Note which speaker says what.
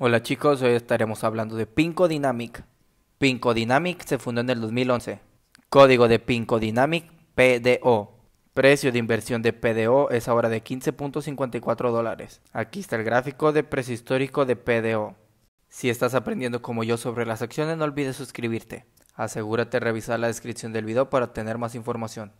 Speaker 1: Hola chicos, hoy estaremos hablando de Pinco Dynamic. Pinco Dynamic se fundó en el 2011. Código de Pinco Dynamic PDO. Precio de inversión de PDO es ahora de 15.54 dólares. Aquí está el gráfico de precio histórico de PDO. Si estás aprendiendo como yo sobre las acciones, no olvides suscribirte. Asegúrate de revisar la descripción del video para obtener más información.